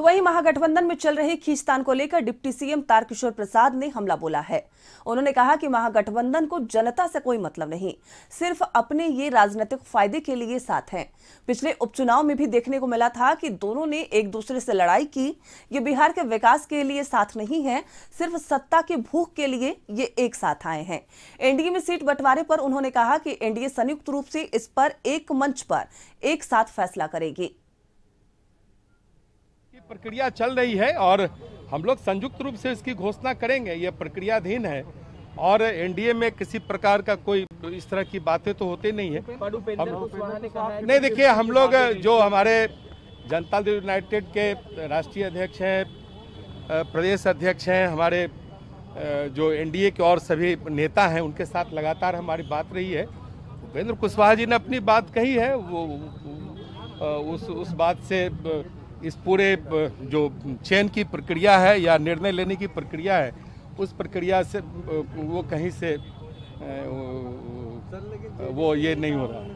तो वहीं महागठबंधन में चल रहे खींचतान को लेकर डिप्टी सीएम तारकिशोर प्रसाद ने हमला बोला है उन्होंने कहा कि महागठबंधन को जनता से कोई मतलब नहीं सिर्फ अपने ये राजनीतिक फायदे के लिए साथ हैं पिछले उपचुनाव में भी देखने को मिला था कि दोनों ने एक दूसरे से लड़ाई की ये बिहार के विकास के लिए साथ नहीं है सिर्फ सत्ता की भूख के लिए ये एक साथ आए हैं एनडीए में सीट बंटवारे पर उन्होंने कहा कि एनडीए संयुक्त रूप से इस पर एक मंच पर एक साथ फैसला करेगी की प्रक्रिया चल रही है और हम लोग संयुक्त रूप से इसकी घोषणा करेंगे ये प्रक्रियाधीन है और एनडीए में किसी प्रकार का कोई इस तरह की बातें तो होते नहीं है नहीं देखिए हम लोग जो हमारे जनता दल यूनाइटेड के राष्ट्रीय अध्यक्ष हैं प्रदेश अध्यक्ष हैं हमारे जो एनडीए के और सभी नेता हैं उनके साथ लगातार हमारी बात रही है उपेंद्र कुशवाहा जी ने अपनी बात कही है वो उस उस बात से इस पूरे जो चयन की प्रक्रिया है या निर्णय लेने की प्रक्रिया है उस प्रक्रिया से वो कहीं से वो ये नहीं हो रहा है